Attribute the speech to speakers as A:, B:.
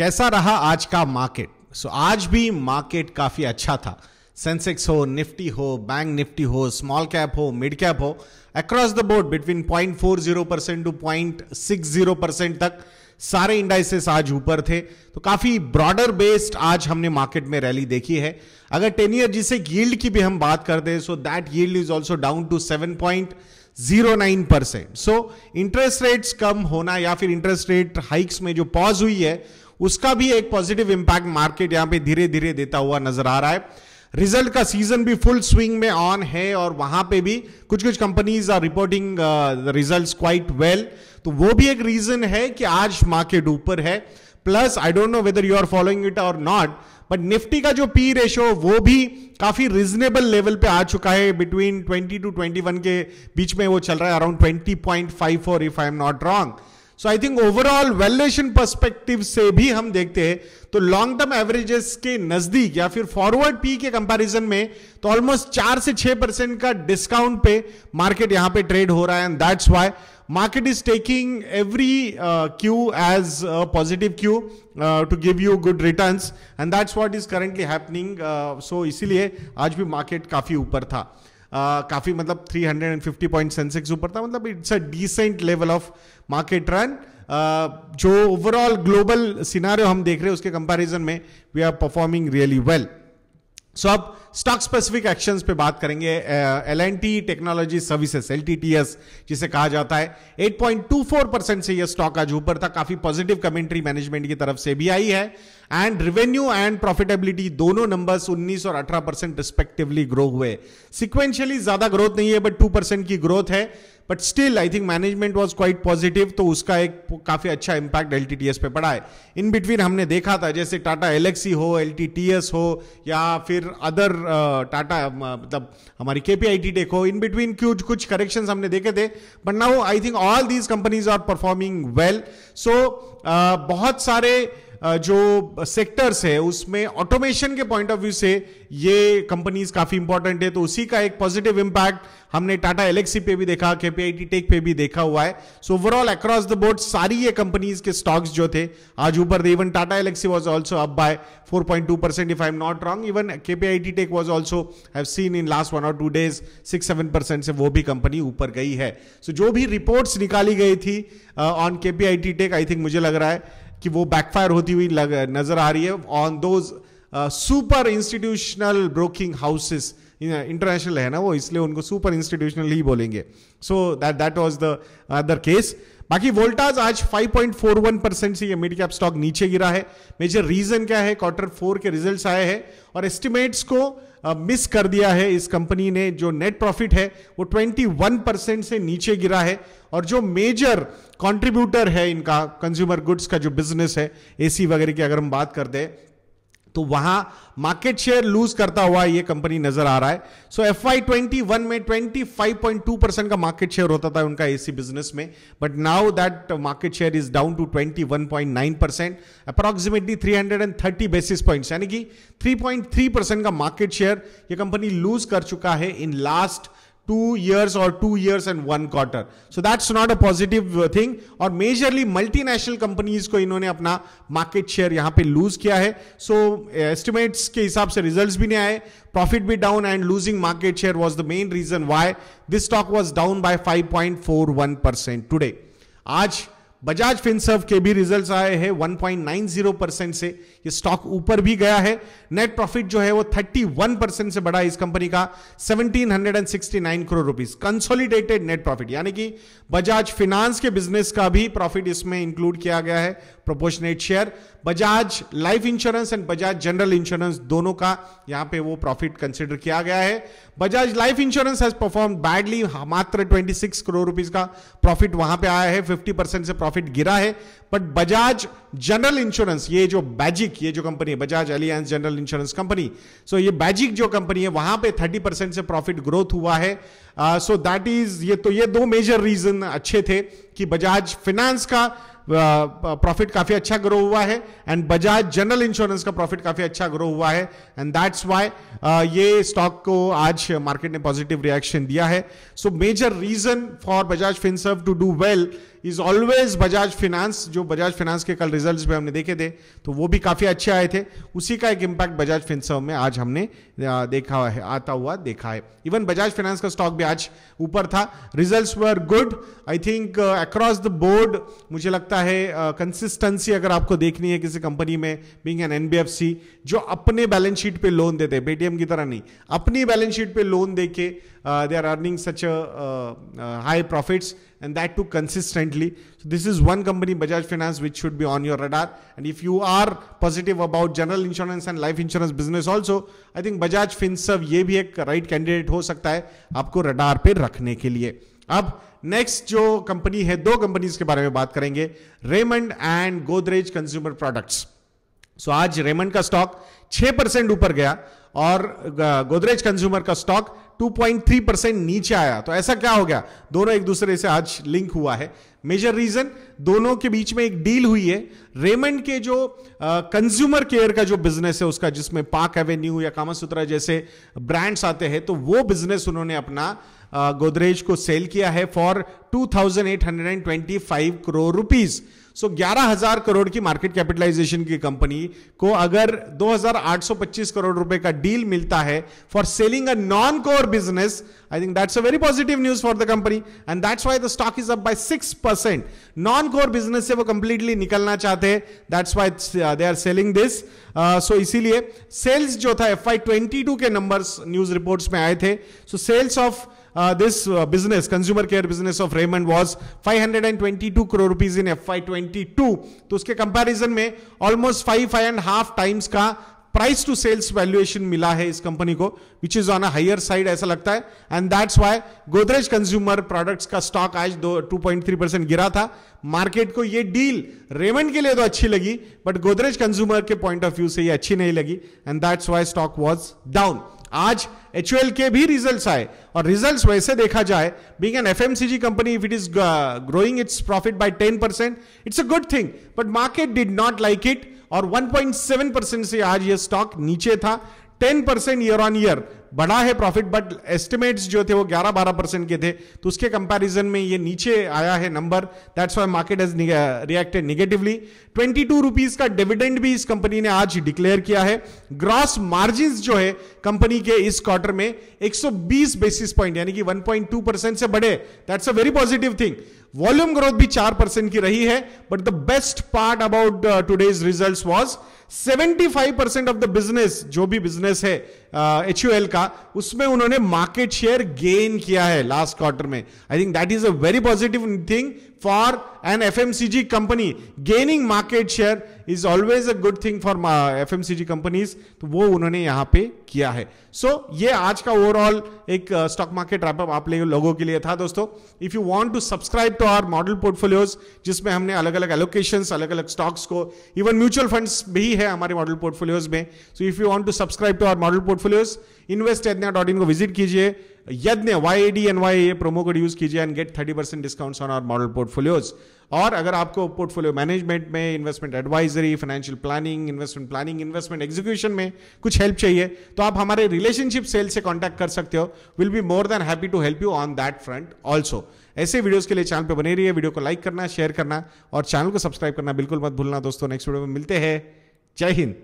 A: कैसा रहा आज का मार्केट सो so, आज भी मार्केट काफी अच्छा था सेंसेक्स हो निफ्टी हो बैंक निफ्टी हो स्मॉल कैप हो मिड कैप हो across the board between point four zero percent to point six zero percent तक सारे इंडाइसेस आज ऊपर थे तो काफी ब्रॉडर बेस्ड आज हमने मार्केट में रैली देखी है अगर टेन ईयर जिसे यील्ड की भी हम बात करते हैं so that yield is also down to seven point zero nine percent so interest rates कम होना या फिर इंटरेस्ट रेट हाइक्स में जो पॉज हुई है उसका भी एक पॉजिटिव इंपैक्ट मार्केट यहां पे धीरे धीरे देता हुआ नजर आ रहा है रिजल्ट का सीजन भी फुल स्विंग में ऑन है और वहां पे भी कुछ कुछ companies are reporting results quite well तो वो भी एक रीजन है कि आज मार्केट ऊपर है plus I don't know whether you are following it और नॉट बट निफ्टी का जो पी रेशो वो भी काफी रिजनेबल लेवल पे आ चुका है बिटवीन 20 टू 21 के बीच में वो चल रहा है around 20.54 if I am not wrong so I think overall valuation perspective से भी हम देखते हैं तो लॉन्ग टर्म एवरेजेस के नजदीक या फिर फॉरवर्ड पी के कंपैरिजन में तो ऑलमोस्ट चार से छह परसेंट का डिस्काउंट पे मार्केट यहां पे ट्रेड हो रहा है and that's why market is taking every cue as positive cue to give you good return and that's what is currently happening so इसीलिए आज भी मार्केट काफी ऊपर था काफ़ी मतलब 350 पॉइंट सेंसेक्स ऊपर था मतलब it's a decent level of market run जो ओवरऑल ग्लोबल सिनारियो हम देख रहे हैं उसके कंपैरिजन में we are performing really well so so, अब स्टॉक स्पेसिफिक एक्शंस पे बात करेंगे L N T technology services L जिसे कहा जाता है 8.24 परसेंट से यह स्टॉक आज ऊपर था काफी पॉजिटिव कमेंट्री मैनेजमेंट की तरफ से भी आई है एंड रिवेन्यू एंड प्रॉफिटेबिलिटी दोनों नंबर्स 19 और 18 परसेंट रिस्पेक्टिवली ग्रो हुए सिक्वेंशियली ज्यादा ग्रोथ नहीं है बट 2 परसेंट की ग्रोथ है but still I think management was quite positive तो उसका एक काफी अच्छा इम्पैक्ट एल पे पड़ा है इन बिटवीन हमने देखा था जैसे टाटा एलेक्सी हो एल हो या फिर other Tata uh, um, uh, मतलब हमारी के पी टेक हो इन बिटवीन क्यूज कुछ करेक्शन हमने देखे थे but now I think all these companies are performing well so बहुत सारे जो सेक्टर्स है उसमें ऑटोमेशन के पॉइंट ऑफ व्यू से ये कंपनीज काफी इंपॉर्टेंट है तो उसी का एक पॉजिटिव इंपैक्ट हमने टाटा एलेक्सी पे भी देखा केपीआईटी टेक पे भी देखा हुआ है so overall across the board सारी ये कंपनीज के स्टॉक्स जो थे आज ऊपर थे even Tata Elxsi was also up by two percent if I am not wrong even KPIT tech was also have seen in last one और two days six seven percent से वो भी कंपनी ऊपर गई है सो so, जो भी रिपोर्ट्स निकाली गई थी on KPIT tech I think मुझे लग रहा है कि वो बैकफायर होती हुई लग, नजर आ रही है on those super institutional broking houses international है ना वो इसलिए उनको सुपर इंस्टीट्यूशनल ही बोलेंगे so that that was the other case बाकी वोल्टाज आज 5.41 परसेंट से ये मिड कैप स्टॉक नीचे गिरा है मेजर रीजन क्या है क्वार्टर फोर के रिजल्ट्स आए हैं और एस्टिमेट्स को मिस कर दिया है इस कंपनी ने जो नेट प्रॉफिट है वो 21 परसेंट से नीचे गिरा है और जो मेजर कंट्रीब्यूटर है इनका कंज्यूमर गुड्स का जो बिजनेस है एसी वगैरह की अगर हम बात कर दें तो वहां मार्केट शेयर लूज करता हुआ ये कंपनी नजर आ रहा है so F Y twenty one में twenty five point two percent का मार्केट शेयर होता था उनका एसी बिजनेस में but now that market share is down to twenty one point nine percent approximately three hundred and thirty basis point यानी कि three point three percent का market share ये company lose कर चुका है इन लास्ट टू ईयर्स और two years and one quarter so that's not a positive thing और majorly multinational companies को इन्होंने अपना मार्केट शेयर यहां पे लूज किया है सो so, एस्टिमेट्स uh, के हिसाब से रिजल्ट्स भी नहीं आए प्रॉफिट भी down and losing market share was the main reason why this stock was down by five point four one percent today आज बजाज फिनसर्व के भी रिजल्ट्स आए हैं 1.90 परसेंट से ये स्टॉक ऊपर भी गया है नेट प्रॉफिट जो है वो 31 परसेंट से बढ़ा इस कंपनी का 1769 crore rupees consolidated net profit यानी कि बजाज फिनांस के बिजनेस का भी प्रॉफिट इसमें इंक्लूड किया गया है proportionate share Bajaj Life Insurance and Bajaj General Insurance दोनों का यहां पे वो प्रॉफिट कंसिडर किया गया है Bajaj Life Insurance has perform badly मात्र 26 करोड़ रुपीज का प्रॉफिट वहां पे आया है 50 परसेंट से प्रॉफिट गिरा है बट बजाज जनरल इंश्योरेंस ये जो बैजिक ये जो कंपनी है Bajaj Allianz General Insurance company so ये बैजिक जो कंपनी है वहां पे 30 परसेंट से प्रॉफिट ग्रोथ हुआ है सो दैट इज ये तो ये दो मेजर रीजन अच्छे थे कि बजाज फिनेंस का प्रॉफिट काफी अच्छा ग्रो हुआ है एंड बजाज जनरल इंश्योरेंस का प्रॉफिट काफी अच्छा ग्रो हुआ है एंड दैट्स वाई ये स्टॉक को आज मार्केट ने पॉजिटिव रिएक्शन दिया है so major reason for Bajaj Finserv to do well is always Bajaj Finance जो बजाज फिनांस के कल रिजल्ट्स में हमने देखे थे तो वो भी काफ़ी अच्छे आए थे उसी का एक इम्पैक्ट बजाज फिनसर्व में आज हमने देखा है आता हुआ देखा है इवन बजाज फिनांस का स्टॉक भी आज ऊपर था result were good I think across the board मुझे लगता है कंसिस्टेंसी uh, अगर आपको देखनी है किसी कंपनी में बींग एन एनबीएफसी जो अपने बैलेंस शीट पे लोन देते पेटीएम की तरह नहीं अपनी बैलेंस शीट पे लोन देके they are earning such a uh, uh, high profits and that too consistently. So this is one company, Bajaj Finance, which should be on your radar. And if you are positive about general insurance and life insurance business also, I think Bajaj FinServ ye bhi ek right candidate ho sakta hai aapko radar pe rakhne ke liye अब next जो company है दो companies के बारे में बात करेंगे Raymond and Godrej Consumer Products so आज रेमंड का स्टॉक 6 परसेंट ऊपर गया और गोदरेज कंज्यूमर का स्टॉक 2.3 परसेंट नीचे आया तो ऐसा क्या हो गया दोनों एक दूसरे से आज लिंक हुआ है मेजर रीजन दोनों के बीच में एक डील हुई है रेमंड के जो कंज्यूमर केयर का जो बिजनेस है उसका जिसमें पार्क एवेन्यू या कामसूत्रा जैसे ब्रांड्स आते हैं तो वो बिजनेस उन्होंने अपना गोदरेज को सेल किया है for 2825 crore rupees so so, 11000 crore की मार्केट कैपिटलाइजेशन की कंपनी को अगर 2825 करोड़ रुपए का डील मिलता है for selling a non core business I think that's a very positive news for the company and that's why the stock is up by six percent non core business से वो completely निकलना चाहते हैं that's why they are selling this so इसीलिए sales जो था F Y twenty two के number news reports में आए थे so sales of uh, this uh, business, consumer care business of Raymond was 522 crore rupees in FY22. तो उसके comparison में almost five five and half times का price to sales valuation मिला है इस कंपनी को which is on a higher side ऐसा लगता है and that's why Godrej Consumer Products का स्टॉक आज दो टू पॉइंट थ्री परसेंट गिरा था मार्केट को ये डील रेमंड के लिए तो अच्छी लगी बट गोदरेज कंज्यूमर के पॉइंट ऑफ व्यू से ये अच्छी नहीं लगी and that's why stock was down आज एच के भी रिजल्ट्स आए और रिजल्ट्स वैसे देखा जाए being an FMCG company if it is growing its profit by ten percent it's a good thing but market did not like it और 1.7 percent से आज ये स्टॉक नीचे था ten percent year on year बढ़ा है प्रॉफिट बट एस्टिमेट्स जो थे वो 11 12 परसेंट के थे तो उसके कंपैरिजन में ये नीचे आया है number that's why market has reacted negatively two rupees का डिविडेंड भी इस कंपनी ने आज डिक्लेयर किया है ग्रॉस मार्जिन जो है कंपनी के इस क्वार्टर में 120 बेसिस पॉइंट यानी कि 1.2 परसेंट से बढ़े that's a very positive thing volume growth भी चार परसेंट की रही है but the best part about today's result was seventy five percent of the business जो भी बिजनेस है एच uh, का उसमें उन्होंने मार्केट शेयर गेन किया है लास्ट क्वार्टर में I think that is a very positive thing for an F company gaining market share is always a good thing for F M companies तो वो उन्होंने यहां पे किया है सो so, ये आज का ओवरऑल एक स्टॉक मार्केट रैपअप आप लोगों के लिए था दोस्तों if you want to subscribe to our model portfolios जिसमें हमने अलग अलग एलोकेशन अलग अलग स्टॉक्स को इवन म्यूचुअल फंड भी है हमारे मॉडल पोर्टफोलियोज में so if you want to subscribe to our model portfolios invest Yadnya dot in को विजिट कीजिए Yadnya Y D N Y A promo code use कीजिए and get thirty percent discount on our model portfolios और अगर आपको portfolio management में investment advisory financial planning investment planning investment execution में कुछ help चाहिए तो आप हमारे रिलेशनशिप सेल से कॉन्टैक्ट कर सकते हो will be more than happy to help you on that front also ऐसे वीडियोस के लिए चैनल पे बने रहिए वीडियो को लाइक करना शेयर करना और चैनल को सब्सक्राइब करना बिल्कुल मत भूलना दोस्तों नेक्स्ट वीडियो में मिलते हैं 嘉欣。